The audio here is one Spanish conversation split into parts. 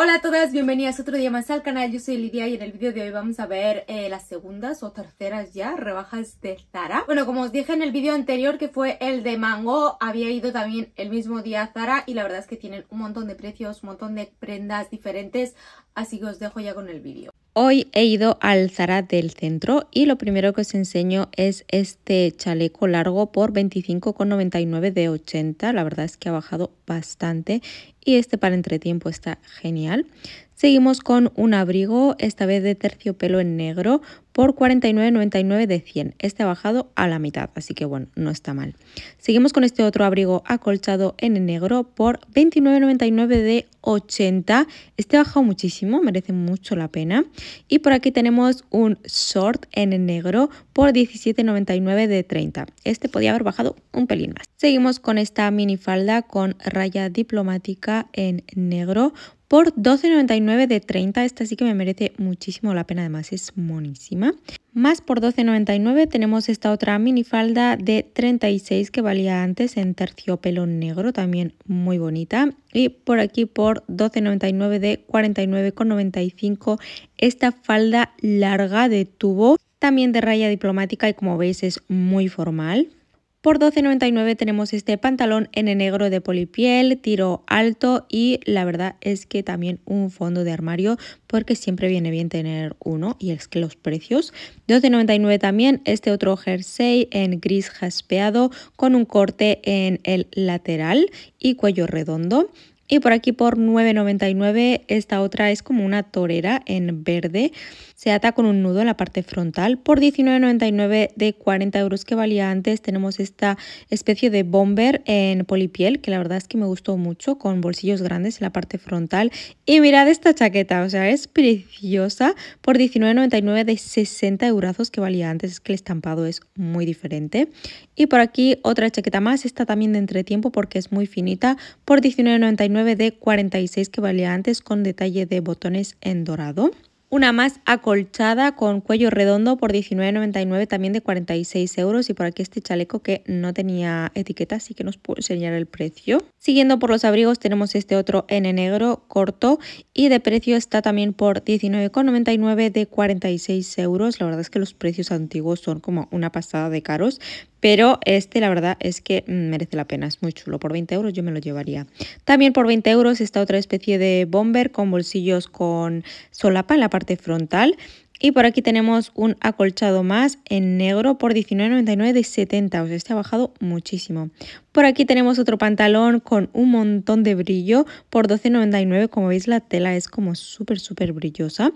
Hola a todas, bienvenidas otro día más al canal, yo soy Lidia y en el vídeo de hoy vamos a ver eh, las segundas o terceras ya rebajas de Zara Bueno, como os dije en el vídeo anterior que fue el de Mango, había ido también el mismo día Zara y la verdad es que tienen un montón de precios, un montón de prendas diferentes, así que os dejo ya con el vídeo Hoy he ido al Zara del centro y lo primero que os enseño es este chaleco largo por 25,99 de 80. La verdad es que ha bajado bastante y este para entretiempo está genial. Seguimos con un abrigo, esta vez de terciopelo en negro, por 49,99 de 100. Este ha bajado a la mitad, así que bueno, no está mal. Seguimos con este otro abrigo acolchado en negro por 29,99 de 80. Este ha bajado muchísimo, merece mucho la pena. Y por aquí tenemos un short en negro por 17,99 de 30. Este podía haber bajado un pelín más. Seguimos con esta mini falda con raya diplomática en negro por 12,99 de 30. Esta sí que me merece muchísimo la pena, además es monísima. Más por 12,99 tenemos esta otra falda de 36 que valía antes en terciopelo negro, también muy bonita. Y por aquí por 12,99 de 49,95 esta falda larga de tubo también de raya diplomática y como veis es muy formal. Por 12.99 tenemos este pantalón en negro de polipiel, tiro alto y la verdad es que también un fondo de armario porque siempre viene bien tener uno y es que los precios. 12.99 también este otro jersey en gris jaspeado con un corte en el lateral y cuello redondo. Y por aquí por 9.99 esta otra es como una torera en verde. Se ata con un nudo en la parte frontal. Por $19.99 de 40 euros que valía antes tenemos esta especie de bomber en polipiel que la verdad es que me gustó mucho con bolsillos grandes en la parte frontal. Y mirad esta chaqueta, o sea, es preciosa por $19.99 de 60 euros que valía antes. Es que el estampado es muy diferente. Y por aquí otra chaqueta más, esta también de entretiempo porque es muy finita por $19.99 de 46 que valía antes con detalle de botones en dorado. Una más acolchada con cuello redondo por 19,99, también de 46 euros. Y por aquí este chaleco que no tenía etiqueta, así que nos puedo enseñar el precio. Siguiendo por los abrigos tenemos este otro N negro corto y de precio está también por 19,99 de 46 euros. La verdad es que los precios antiguos son como una pasada de caros, pero este la verdad es que mm, merece la pena, es muy chulo. Por 20 euros yo me lo llevaría. También por 20 euros está otra especie de bomber con bolsillos con solapa en la parte frontal y por aquí tenemos un acolchado más en negro por 19,99 de 70, o sea, este ha bajado muchísimo. Por aquí tenemos otro pantalón con un montón de brillo por 12,99, como veis la tela es como súper súper brillosa.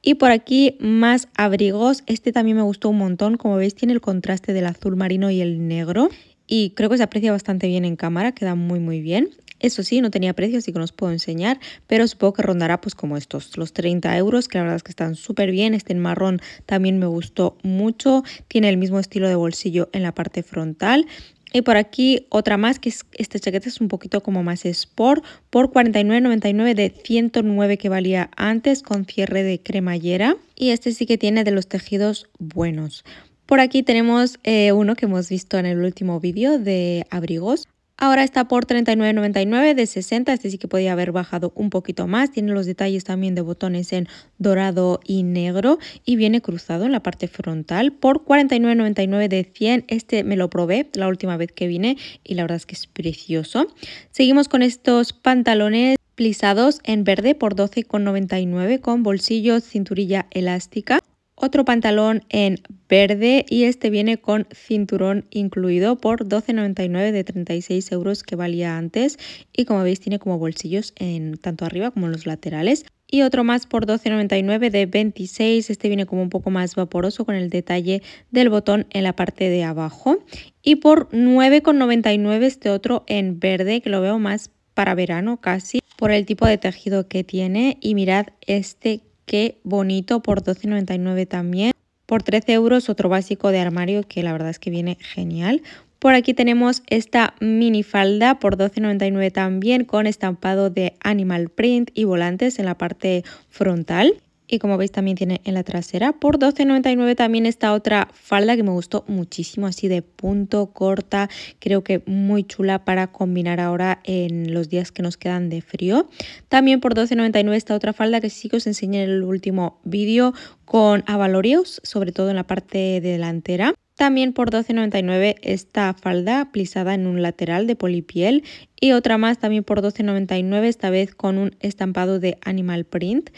Y por aquí más abrigos, este también me gustó un montón, como veis tiene el contraste del azul marino y el negro y creo que se aprecia bastante bien en cámara, queda muy muy bien. Eso sí, no tenía precio, así que no os puedo enseñar, pero supongo que rondará pues como estos, los 30 euros, que la verdad es que están súper bien. Este en marrón también me gustó mucho, tiene el mismo estilo de bolsillo en la parte frontal. Y por aquí otra más, que es, esta chaqueta es un poquito como más sport, por 49,99 de 109 que valía antes, con cierre de cremallera. Y este sí que tiene de los tejidos buenos. Por aquí tenemos eh, uno que hemos visto en el último vídeo de abrigos. Ahora está por $39.99 de 60, este sí que podía haber bajado un poquito más. Tiene los detalles también de botones en dorado y negro y viene cruzado en la parte frontal. Por $49.99 de 100, este me lo probé la última vez que vine y la verdad es que es precioso. Seguimos con estos pantalones plisados en verde por $12.99 con bolsillos, cinturilla elástica. Otro pantalón en verde y este viene con cinturón incluido por 12,99 de 36 euros que valía antes y como veis tiene como bolsillos en tanto arriba como en los laterales. Y otro más por 12,99 de 26, este viene como un poco más vaporoso con el detalle del botón en la parte de abajo. Y por 9,99 este otro en verde que lo veo más para verano casi por el tipo de tejido que tiene y mirad este Qué bonito, por 12,99 también. Por 13 euros otro básico de armario que la verdad es que viene genial. Por aquí tenemos esta mini falda por 12,99 también con estampado de animal print y volantes en la parte frontal y como veis también tiene en la trasera. Por $12.99 también esta otra falda que me gustó muchísimo, así de punto, corta, creo que muy chula para combinar ahora en los días que nos quedan de frío. También por $12.99 esta otra falda que sí que os enseñé en el último vídeo con avalorios, sobre todo en la parte delantera. También por $12.99 esta falda plisada en un lateral de polipiel y otra más también por $12.99 esta vez con un estampado de animal print.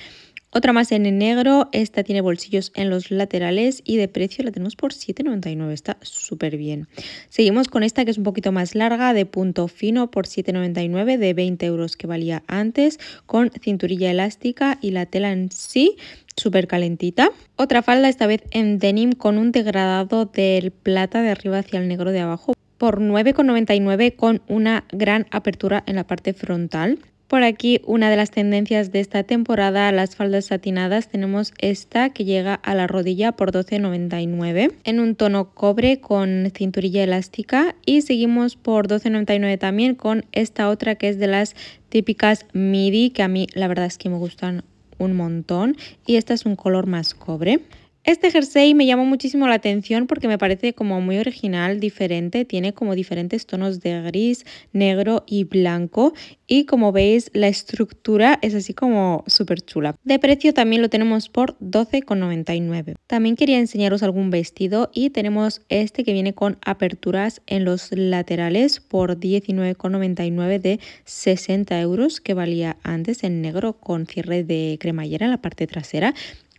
Otra más en negro, esta tiene bolsillos en los laterales y de precio la tenemos por 7,99, está súper bien. Seguimos con esta que es un poquito más larga, de punto fino por 7,99, de 20 euros que valía antes, con cinturilla elástica y la tela en sí súper calentita. Otra falda, esta vez en denim, con un degradado del plata de arriba hacia el negro de abajo por 9,99 con una gran apertura en la parte frontal. Por aquí una de las tendencias de esta temporada las faldas satinadas tenemos esta que llega a la rodilla por 12,99 en un tono cobre con cinturilla elástica y seguimos por 12,99 también con esta otra que es de las típicas midi que a mí la verdad es que me gustan un montón y esta es un color más cobre. Este jersey me llamó muchísimo la atención porque me parece como muy original, diferente, tiene como diferentes tonos de gris, negro y blanco y como veis la estructura es así como súper chula. De precio también lo tenemos por 12,99. También quería enseñaros algún vestido y tenemos este que viene con aperturas en los laterales por 19,99 de 60 euros que valía antes en negro con cierre de cremallera en la parte trasera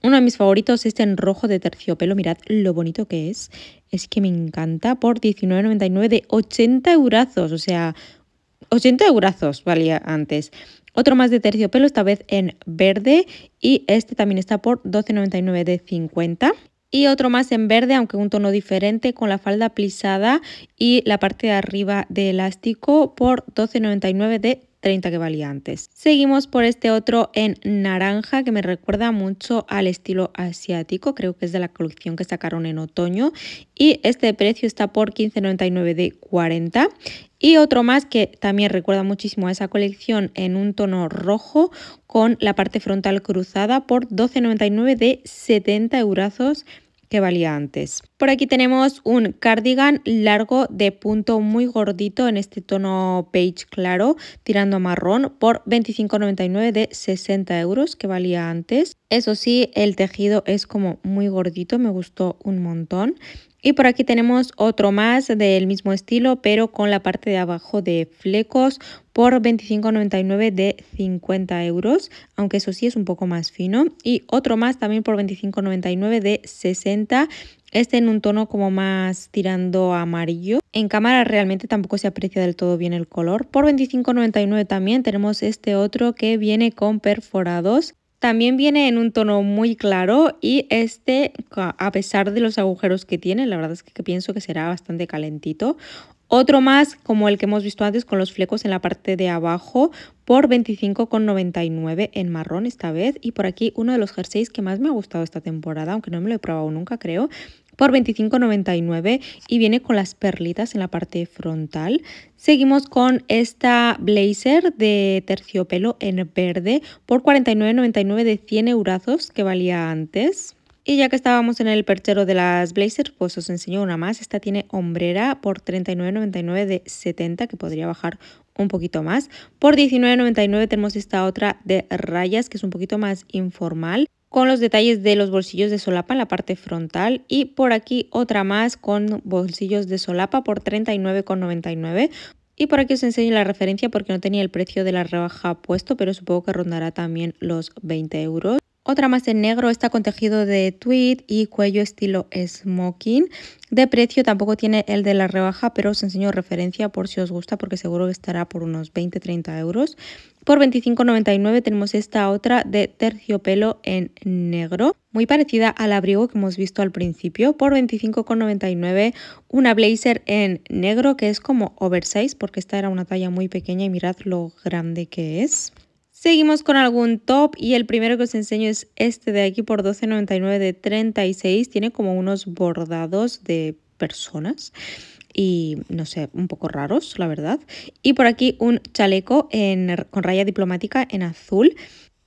uno de mis favoritos es en rojo de terciopelo. Mirad lo bonito que es. Es que me encanta. Por $19.99 de 80 eurazos. O sea, 80 eurazos valía antes. Otro más de terciopelo, esta vez en verde. Y este también está por $12.99 de 50 y otro más en verde, aunque un tono diferente, con la falda plisada y la parte de arriba de elástico por 12,99 de 30 que valía antes. Seguimos por este otro en naranja que me recuerda mucho al estilo asiático, creo que es de la colección que sacaron en otoño y este precio está por 15,99 de 40 y otro más que también recuerda muchísimo a esa colección en un tono rojo con la parte frontal cruzada por 12,99 de 70 euros que valía antes. Por aquí tenemos un cardigan largo de punto muy gordito en este tono beige claro, tirando a marrón, por 25,99 de 60 euros que valía antes. Eso sí, el tejido es como muy gordito, me gustó un montón. Y por aquí tenemos otro más del mismo estilo, pero con la parte de abajo de flecos por 25,99 de 50 euros, aunque eso sí es un poco más fino. Y otro más también por 25,99 de 60 este en un tono como más tirando amarillo. En cámara realmente tampoco se aprecia del todo bien el color. Por $25.99 también tenemos este otro que viene con perforados también viene en un tono muy claro y este, a pesar de los agujeros que tiene, la verdad es que pienso que será bastante calentito. Otro más, como el que hemos visto antes, con los flecos en la parte de abajo, por 25,99 en marrón esta vez. Y por aquí uno de los jerseys que más me ha gustado esta temporada, aunque no me lo he probado nunca, creo, por 25,99 y viene con las perlitas en la parte frontal. Seguimos con esta blazer de terciopelo en verde por 49,99 de 100 eurazos que valía antes. Y ya que estábamos en el perchero de las blazers, pues os enseño una más. Esta tiene hombrera por 39,99 de 70, que podría bajar un poquito más. Por 19,99 tenemos esta otra de rayas, que es un poquito más informal con los detalles de los bolsillos de solapa en la parte frontal y por aquí otra más con bolsillos de solapa por 39,99 y por aquí os enseño la referencia porque no tenía el precio de la rebaja puesto pero supongo que rondará también los 20 euros. Otra más en negro está con tejido de tweed y cuello estilo smoking. De precio tampoco tiene el de la rebaja, pero os enseño referencia por si os gusta porque seguro que estará por unos 20-30 euros. Por $25.99 tenemos esta otra de terciopelo en negro, muy parecida al abrigo que hemos visto al principio. Por $25.99 una blazer en negro que es como oversize porque esta era una talla muy pequeña y mirad lo grande que es. Seguimos con algún top y el primero que os enseño es este de aquí por $12.99 de 36. Tiene como unos bordados de personas y no sé, un poco raros, la verdad. Y por aquí un chaleco con raya diplomática en azul.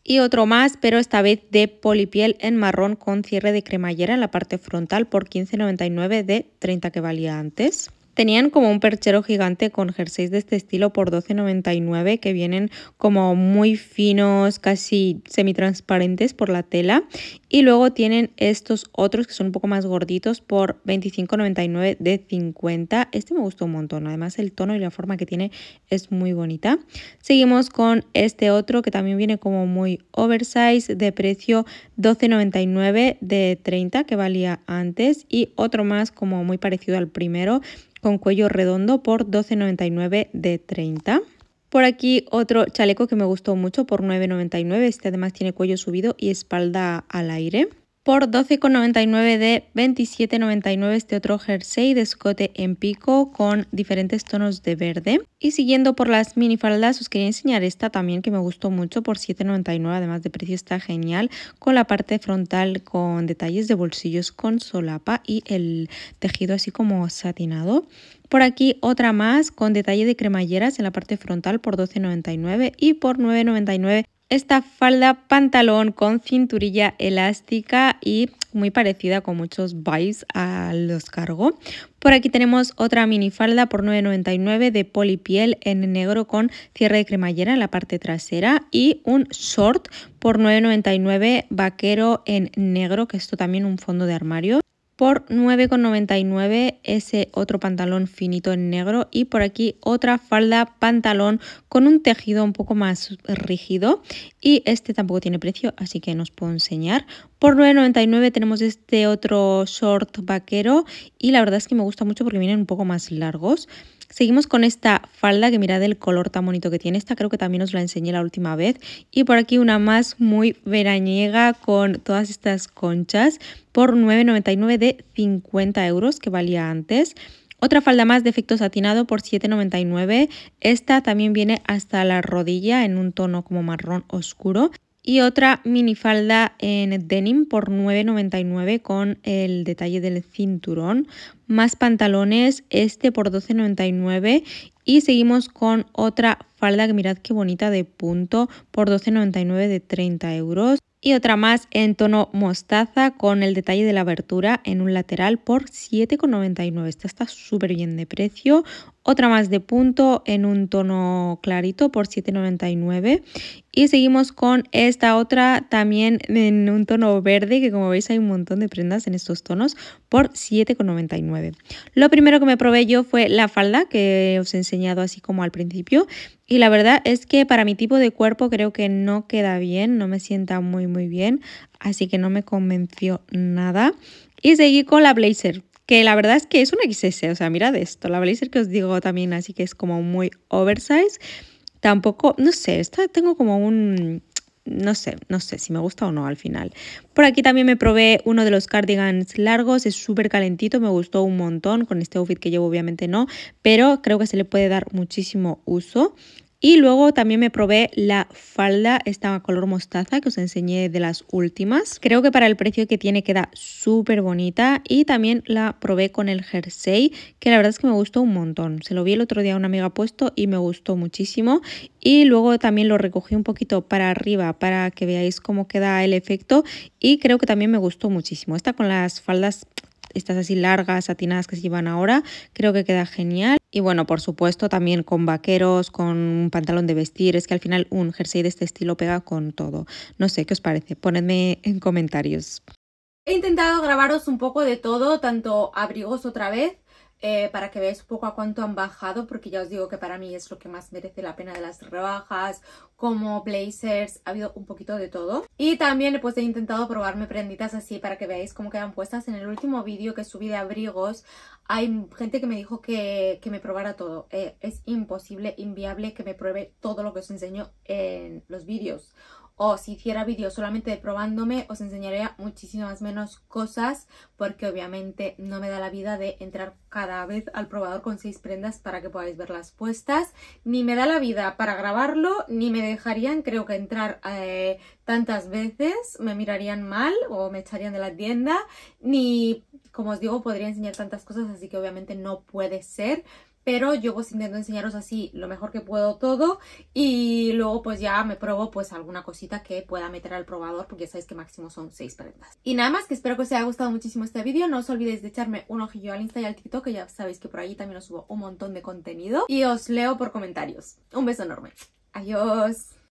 Y otro más, pero esta vez de polipiel en marrón con cierre de cremallera en la parte frontal por 15,99 de 30 que valía antes. Tenían como un perchero gigante con jerseys de este estilo por $12.99 que vienen como muy finos, casi semitransparentes por la tela. Y luego tienen estos otros que son un poco más gorditos por $25.99 de 50. Este me gustó un montón. Además el tono y la forma que tiene es muy bonita. Seguimos con este otro que también viene como muy oversize de precio $12.99 de 30 que valía antes. Y otro más como muy parecido al primero con cuello redondo por 12,99 de 30. Por aquí otro chaleco que me gustó mucho por 9,99. Este además tiene cuello subido y espalda al aire por 12,99 de 27,99 este otro jersey de escote en pico con diferentes tonos de verde. Y siguiendo por las minifaldas os quería enseñar esta también que me gustó mucho por 7,99 además de precio está genial con la parte frontal con detalles de bolsillos con solapa y el tejido así como satinado. Por aquí otra más con detalle de cremalleras en la parte frontal por 12,99 y por 9,99 esta falda pantalón con cinturilla elástica y muy parecida con muchos vibes a los cargo. Por aquí tenemos otra mini falda por 9,99 de polipiel en negro con cierre de cremallera en la parte trasera y un short por 9,99 vaquero en negro, que esto también un fondo de armario. Por 9,99 ese otro pantalón finito en negro y por aquí otra falda pantalón con un tejido un poco más rígido. Y este tampoco tiene precio, así que nos puedo enseñar. Por 9,99 tenemos este otro short vaquero y la verdad es que me gusta mucho porque vienen un poco más largos. Seguimos con esta falda que mirad el color tan bonito que tiene. Esta creo que también os la enseñé la última vez. Y por aquí una más muy veraniega con todas estas conchas por 9,99 de 50 euros que valía antes. Otra falda más de efecto satinado por 7,99. Esta también viene hasta la rodilla en un tono como marrón oscuro y otra falda en denim por 9,99 con el detalle del cinturón, más pantalones, este por 12,99 y seguimos con otra falda que mirad qué bonita de punto por 12,99 de 30 euros. Y otra más en tono mostaza con el detalle de la abertura en un lateral por 7,99. Esta está súper bien de precio. Otra más de punto en un tono clarito por 7,99. Y seguimos con esta otra también en un tono verde, que como veis hay un montón de prendas en estos tonos, por 7,99. Lo primero que me probé yo fue la falda, que os he enseñado así como al principio. Y la verdad es que para mi tipo de cuerpo creo que no queda bien, no me sienta muy muy bien, así que no me convenció nada. Y seguí con la blazer, que la verdad es que es una XS, o sea, mirad esto, la blazer que os digo también, así que es como muy oversize tampoco, no sé, tengo como un, no sé, no sé si me gusta o no al final. Por aquí también me probé uno de los cardigans largos, es súper calentito, me gustó un montón, con este outfit que llevo obviamente no, pero creo que se le puede dar muchísimo uso. Y luego también me probé la falda, esta color mostaza que os enseñé de las últimas. Creo que para el precio que tiene queda súper bonita. Y también la probé con el jersey, que la verdad es que me gustó un montón. Se lo vi el otro día a una amiga puesto y me gustó muchísimo. Y luego también lo recogí un poquito para arriba para que veáis cómo queda el efecto. Y creo que también me gustó muchísimo. Esta con las faldas estas así largas, satinadas que se llevan ahora, creo que queda genial. Y bueno, por supuesto, también con vaqueros, con un pantalón de vestir. Es que al final un jersey de este estilo pega con todo. No sé, ¿qué os parece? Ponedme en comentarios. He intentado grabaros un poco de todo, tanto abrigos otra vez, eh, para que veáis un poco a cuánto han bajado, porque ya os digo que para mí es lo que más merece la pena de las rebajas, como blazers, ha habido un poquito de todo. Y también pues he intentado probarme prenditas así para que veáis cómo quedan puestas. En el último vídeo que subí de abrigos hay gente que me dijo que, que me probara todo. Eh, es imposible, inviable que me pruebe todo lo que os enseño en los vídeos o si hiciera vídeos solamente de probándome os enseñaría muchísimas menos cosas porque obviamente no me da la vida de entrar cada vez al probador con seis prendas para que podáis verlas puestas ni me da la vida para grabarlo ni me dejarían creo que entrar eh, tantas veces me mirarían mal o me echarían de la tienda ni como os digo podría enseñar tantas cosas así que obviamente no puede ser pero yo pues intento enseñaros así lo mejor que puedo todo y luego pues ya me pruebo pues alguna cosita que pueda meter al probador porque ya sabéis que máximo son 6 prendas. Y nada más, que espero que os haya gustado muchísimo este vídeo, no os olvidéis de echarme un ojillo al Insta y al TikTok que ya sabéis que por allí también os subo un montón de contenido y os leo por comentarios. Un beso enorme. Adiós.